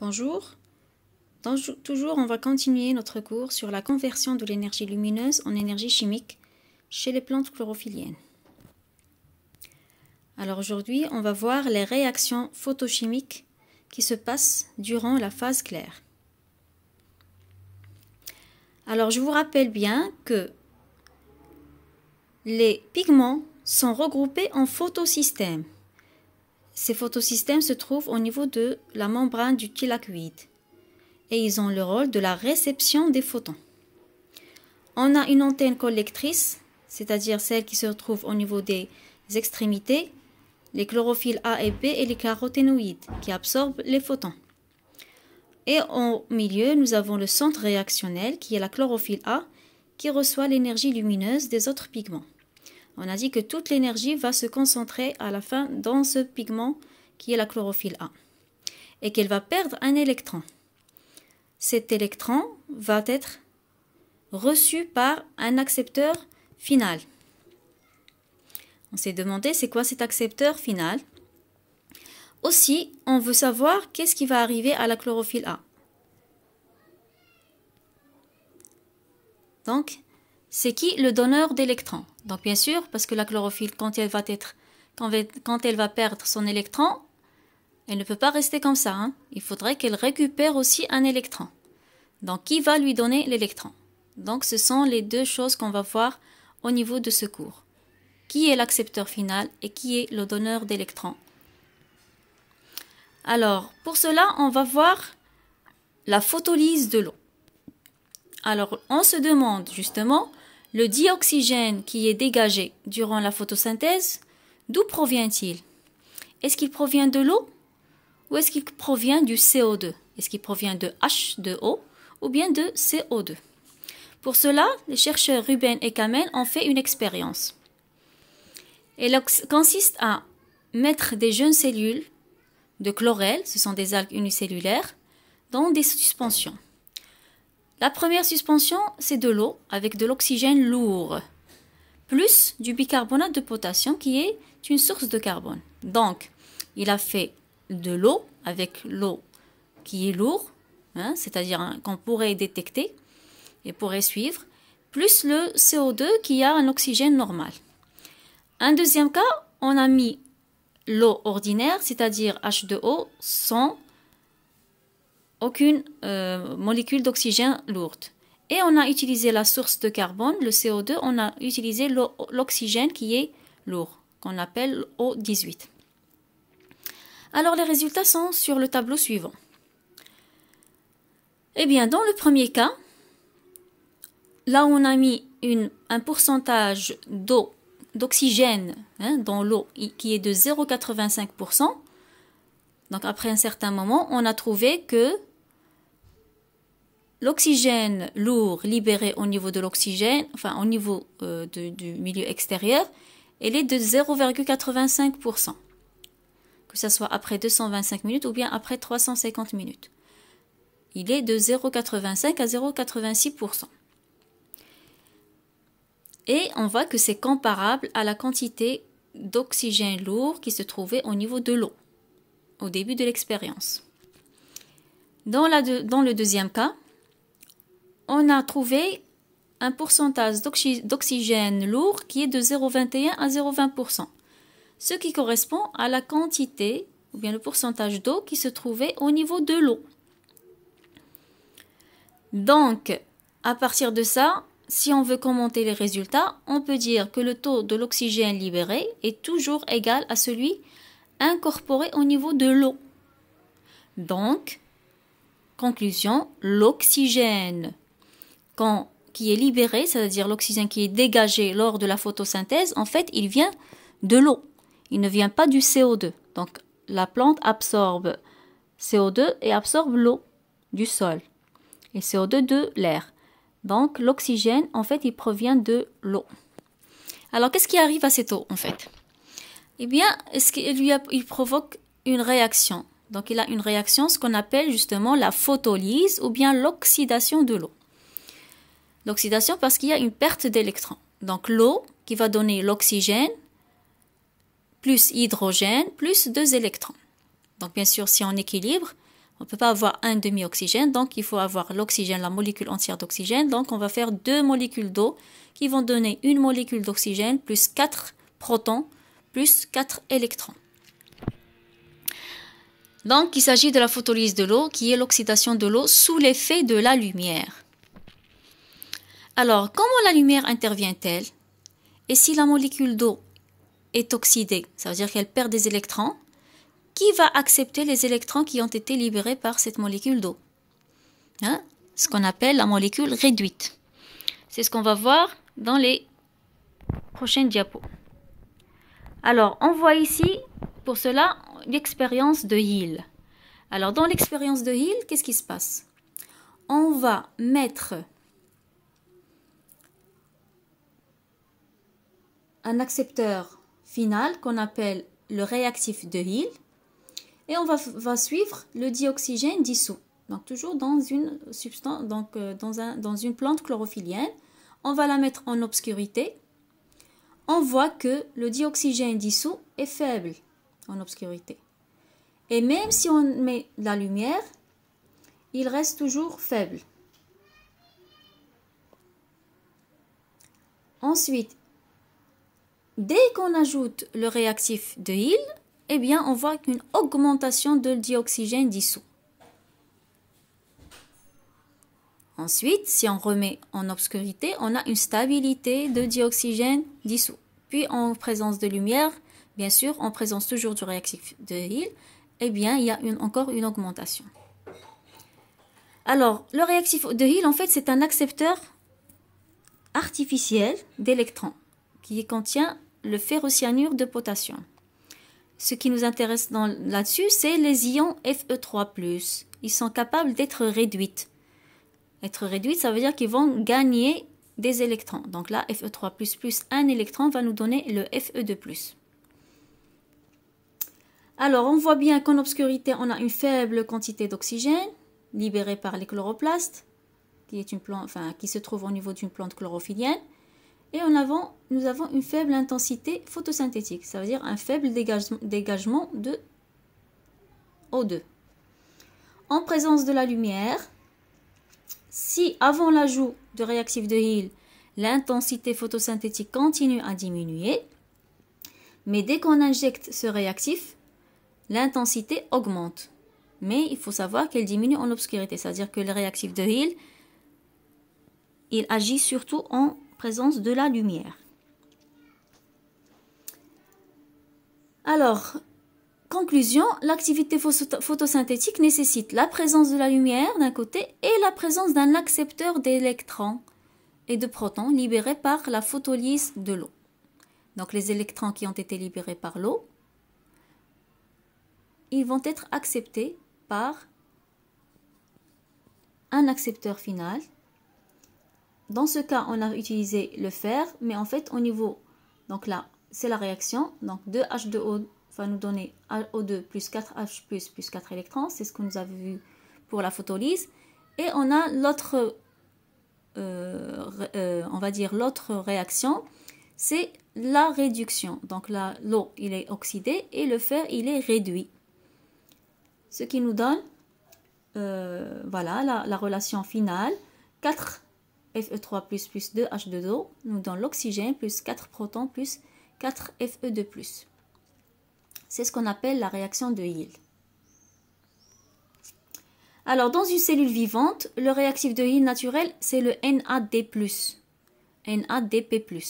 Bonjour. toujours, on va continuer notre cours sur la conversion de l'énergie lumineuse en énergie chimique chez les plantes chlorophylliennes. Alors aujourd'hui, on va voir les réactions photochimiques qui se passent durant la phase claire. Alors je vous rappelle bien que les pigments sont regroupés en photosystèmes. Ces photosystèmes se trouvent au niveau de la membrane du thylakoïde et ils ont le rôle de la réception des photons. On a une antenne collectrice, c'est-à-dire celle qui se trouve au niveau des extrémités, les chlorophylles A et B et les caroténoïdes qui absorbent les photons. Et au milieu, nous avons le centre réactionnel qui est la chlorophylle A qui reçoit l'énergie lumineuse des autres pigments. On a dit que toute l'énergie va se concentrer à la fin dans ce pigment qui est la chlorophylle A et qu'elle va perdre un électron. Cet électron va être reçu par un accepteur final. On s'est demandé c'est quoi cet accepteur final. Aussi, on veut savoir qu'est-ce qui va arriver à la chlorophylle A. Donc, c'est qui le donneur d'électrons. Donc bien sûr, parce que la chlorophylle, quand elle va, quand elle va perdre son électron, elle ne peut pas rester comme ça. Hein. Il faudrait qu'elle récupère aussi un électron. Donc qui va lui donner l'électron Donc ce sont les deux choses qu'on va voir au niveau de ce cours. Qui est l'accepteur final et qui est le donneur d'électrons Alors pour cela, on va voir la photolyse de l'eau. Alors on se demande justement le dioxygène qui est dégagé durant la photosynthèse, d'où provient-il Est-ce qu'il provient de l'eau ou est-ce qu'il provient du CO2 Est-ce qu'il provient de H2O ou bien de CO2 Pour cela, les chercheurs Ruben et Kamel ont fait une expérience. Elle consiste à mettre des jeunes cellules de chlorelle, ce sont des algues unicellulaires, dans des suspensions. La première suspension, c'est de l'eau avec de l'oxygène lourd, plus du bicarbonate de potassium qui est une source de carbone. Donc, il a fait de l'eau avec l'eau qui est lourde, hein, c'est-à-dire hein, qu'on pourrait détecter et pourrait suivre, plus le CO2 qui a un oxygène normal. Un deuxième cas, on a mis l'eau ordinaire, c'est-à-dire H2O, sans aucune euh, molécule d'oxygène lourde. Et on a utilisé la source de carbone, le CO2, on a utilisé l'oxygène qui est lourd, qu'on appelle O18. Alors les résultats sont sur le tableau suivant. Eh bien, dans le premier cas, là on a mis une, un pourcentage d'eau, d'oxygène hein, dans l'eau qui est de 0,85%. Donc après un certain moment, on a trouvé que l'oxygène lourd libéré au niveau de l'oxygène, enfin au niveau euh, du milieu extérieur, elle est de 0,85%, que ce soit après 225 minutes ou bien après 350 minutes. Il est de 0,85 à 0,86%. Et on voit que c'est comparable à la quantité d'oxygène lourd qui se trouvait au niveau de l'eau au début de l'expérience. dans le deuxième cas, on a trouvé un pourcentage d'oxygène lourd qui est de 0,21 à 0,20%, ce qui correspond à la quantité ou bien le pourcentage d'eau qui se trouvait au niveau de l'eau. Donc, à partir de ça, si on veut commenter les résultats, on peut dire que le taux de l'oxygène libéré est toujours égal à celui incorporé au niveau de l'eau. Donc, conclusion, l'oxygène qui est libéré, c'est-à-dire l'oxygène qui est dégagé lors de la photosynthèse, en fait, il vient de l'eau. Il ne vient pas du CO2. Donc, la plante absorbe CO2 et absorbe l'eau du sol et CO2 de l'air. Donc, l'oxygène, en fait, il provient de l'eau. Alors, qu'est-ce qui arrive à cette eau, en fait Eh bien, est-ce il provoque une réaction. Donc, il a une réaction, ce qu'on appelle justement la photolyse ou bien l'oxydation de l'eau l'oxydation parce qu'il y a une perte d'électrons. Donc l'eau qui va donner l'oxygène plus hydrogène plus deux électrons. Donc bien sûr, si on équilibre, on ne peut pas avoir un demi-oxygène, donc il faut avoir l'oxygène, la molécule entière d'oxygène. Donc on va faire deux molécules d'eau qui vont donner une molécule d'oxygène plus quatre protons plus quatre électrons. Donc il s'agit de la photolyse de l'eau qui est l'oxydation de l'eau sous l'effet de la lumière. Alors, comment la lumière intervient-elle Et si la molécule d'eau est oxydée, ça veut dire qu'elle perd des électrons, qui va accepter les électrons qui ont été libérés par cette molécule d'eau hein? Ce qu'on appelle la molécule réduite. C'est ce qu'on va voir dans les prochaines diapos. Alors, on voit ici, pour cela, l'expérience de Hill. Alors, dans l'expérience de Hill, qu'est-ce qui se passe On va mettre un accepteur final qu'on appelle le réactif de Hill. Et on va, suivre le dioxygène dissous. Donc toujours dans une substance, donc euh, dans, un, dans une plante chlorophyllienne. On va la mettre en obscurité. On voit que le dioxygène dissous est faible en obscurité. Et même si on met la lumière, il reste toujours faible. Ensuite, Dès qu'on ajoute le réactif de Hill, eh bien, on voit une augmentation de dioxygène dissous. Ensuite, si on remet en obscurité, on a une stabilité de dioxygène dissous. Puis en présence de lumière, bien sûr, en présence toujours du réactif de Hill, eh bien, il y a encore une augmentation. Alors, le réactif de Hill, en fait, c'est un accepteur artificiel d'électrons qui contient le ferrocyanure de potassium. Ce qui nous intéresse là-dessus, c'est les ions Fe3+. Ils sont capables d'être réduits. Être réduits, ça veut dire qu'ils vont gagner des électrons. Donc là, Fe3+, plus un électron va nous donner le Fe2+. Alors, on voit bien qu'en obscurité, on a une faible quantité d'oxygène libérée par les chloroplastes, qui, est une plante, enfin, qui se trouve au niveau d'une plante chlorophyllienne. Et en avant, nous avons une faible intensité photosynthétique, ça veut dire un faible dégagement de O2. En présence de la lumière, si avant l'ajout de réactif de Hill, l'intensité photosynthétique continue à diminuer, mais dès qu'on injecte ce réactif, l'intensité augmente. Mais il faut savoir qu'elle diminue en obscurité, c'est-à-dire que le réactif de Hill, il agit surtout en présence de la lumière. Alors, conclusion, l'activité photosynthétique nécessite la présence de la lumière d'un côté et la présence d'un accepteur d'électrons et de protons libérés par la photolyse de l'eau. Donc les électrons qui ont été libérés par l'eau, ils vont être acceptés par un accepteur final dans ce cas, on a utilisé le fer, mais en fait, au niveau, donc là, c'est la réaction. Donc 2H2O va nous donner O2 plus 4H plus 4 électrons. C'est ce que nous avons vu pour la photolyse. Et on a l'autre, euh, euh, on va dire l'autre réaction, c'est la réduction. Donc là, l'eau, il est oxydé et le fer, il est réduit. Ce qui nous donne, euh, voilà, la, relation finale. 4 Fe3 plus 2 H2O nous donne l'oxygène plus 4 protons plus 4 Fe2 C'est ce qu'on appelle la réaction de Hill. Alors, dans une cellule vivante, le réactif de Hill naturel, c'est le NAD+, NADP+,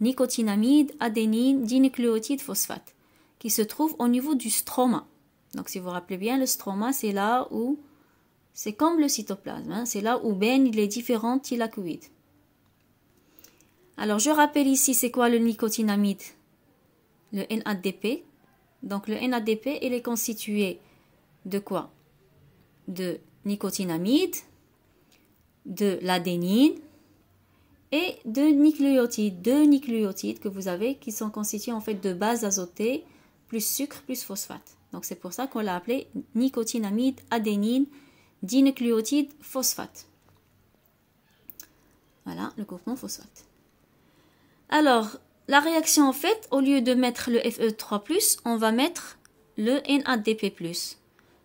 nicotinamide, adénine, dinucléotide, phosphate, qui se trouve au niveau du stroma. Donc, si vous vous rappelez bien, le stroma, c'est là où c'est comme le cytoplasme, hein. c'est là où baignent les différents thylakoïdes. Alors je rappelle ici c'est quoi le nicotinamide Le NADP. Donc le NADP, il est constitué de quoi De nicotinamide, de l'adénine et de nucléotides. Deux nucléotides que vous avez qui sont constitués en fait de bases azotées plus sucre plus phosphate. Donc c'est pour ça qu'on l'a appelé nicotinamide, adénine dinucléotide phosphate. Voilà, le groupement phosphate. Alors, la réaction en fait, au lieu de mettre le Fe3+, on va mettre le NADP+.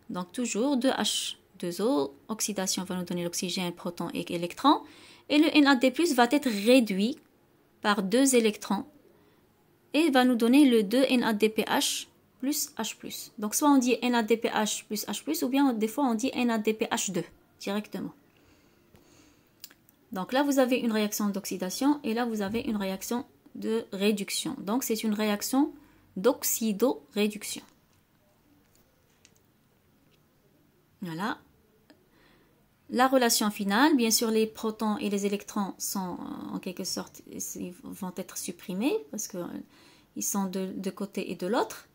Donc toujours 2H2O, oxydation va nous donner l'oxygène, proton et électron. Et le NAD+, va être réduit par deux électrons et va nous donner le 2NADPH plus H+. Donc soit on dit NADPH plus H+, ou bien des fois on dit NADPH2 directement. Donc là, vous avez une réaction d'oxydation et là, vous avez une réaction de réduction. Donc c'est une réaction d'oxydoréduction. Voilà. La relation finale, bien sûr, les protons et les électrons sont euh, en quelque sorte, ils vont être supprimés parce qu'ils euh, sont de, de côté et de l'autre.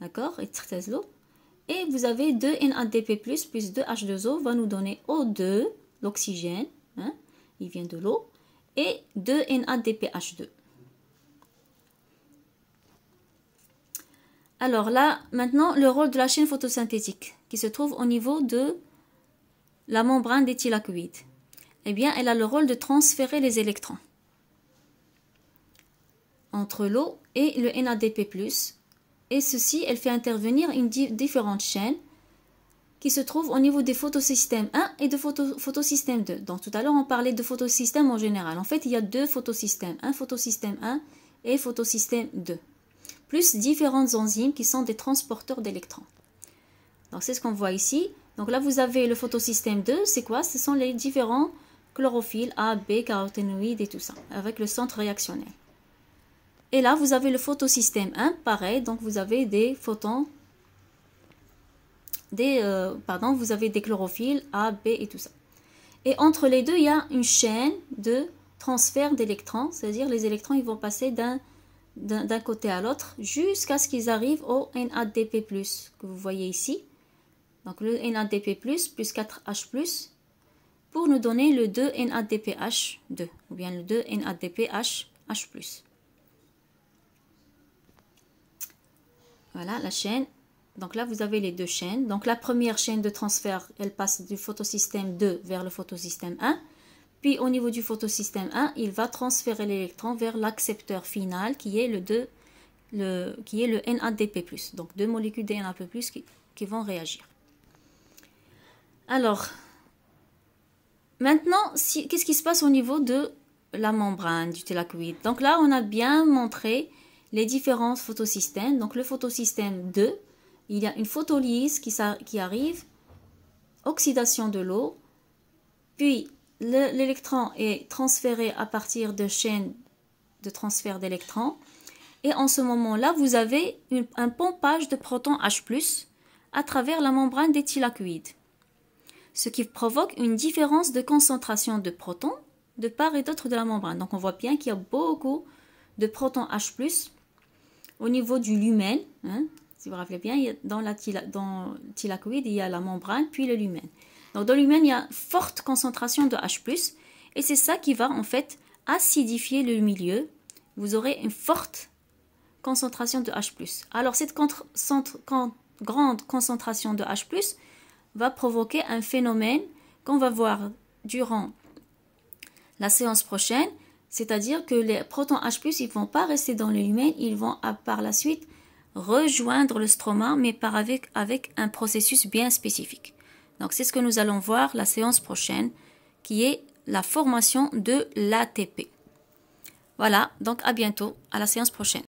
D'accord Et vous avez 2NADP+, plus 2H2O va nous donner O2, l'oxygène, hein, il vient de l'eau, et 2NADPH2. Alors là, maintenant, le rôle de la chaîne photosynthétique qui se trouve au niveau de la membrane thylakoïdes. Eh bien, elle a le rôle de transférer les électrons entre l'eau et le NADP+, et ceci, elle fait intervenir une différente chaîne qui se trouve au niveau des photosystèmes 1 et de photosystème 2. Donc tout à l'heure, on parlait de photosystèmes en général. En fait, il y a deux photosystèmes, un photosystème 1 et photosystème 2, plus différentes enzymes qui sont des transporteurs d'électrons. Donc c'est ce qu'on voit ici. Donc là, vous avez le photosystème 2, c'est quoi Ce sont les différents chlorophylles A, B, caroténoïdes et tout ça, avec le centre réactionnel. Et là, vous avez le photosystème 1, pareil, donc vous avez des photons, des, euh, pardon, vous avez des chlorophylles A, B et tout ça. Et entre les deux, il y a une chaîne de transfert d'électrons, c'est-à-dire les électrons ils vont passer d'un côté à l'autre jusqu'à ce qu'ils arrivent au NADP+, que vous voyez ici. Donc le NADP+, plus 4H+, pour nous donner le 2NADPH2, ou bien le 2NADPH+. Voilà la chaîne. Donc là, vous avez les deux chaînes. Donc la première chaîne de transfert, elle passe du photosystème 2 vers le photosystème 1. Puis au niveau du photosystème 1, il va transférer l'électron vers l'accepteur final qui est le 2, qui est NADP+. Donc deux molécules de NADP+, qui, vont réagir. Alors, maintenant, qu'est-ce qui se passe au niveau de la membrane du thélacoïde Donc là, on a bien montré les différents photosystèmes. Donc le photosystème 2, il y a une photolyse qui, arrive, oxydation de l'eau, puis l'électron est transféré à partir de chaînes de transfert d'électrons. Et en ce moment-là, vous avez un pompage de protons H+, à travers la membrane d'éthylacoïde, ce qui provoque une différence de concentration de protons de part et d'autre de la membrane. Donc on voit bien qu'il y a beaucoup de protons H+, au niveau du lumen, hein, si vous vous rappelez bien, dans la dans thylakoïde, il y a la membrane puis le lumen. Donc dans le lumen, il y a forte concentration de H+, et c'est ça qui va en fait acidifier le milieu. Vous aurez une forte concentration de H+. Alors cette grande concentration de H+, va provoquer un phénomène qu'on va voir durant la séance prochaine, c'est-à-dire que les protons H+, ils vont pas rester dans le ils vont par la suite rejoindre le stroma, mais par avec, avec un processus bien spécifique. Donc c'est ce que nous allons voir la séance prochaine, qui est la formation de l'ATP. Voilà, donc à bientôt, à la séance prochaine.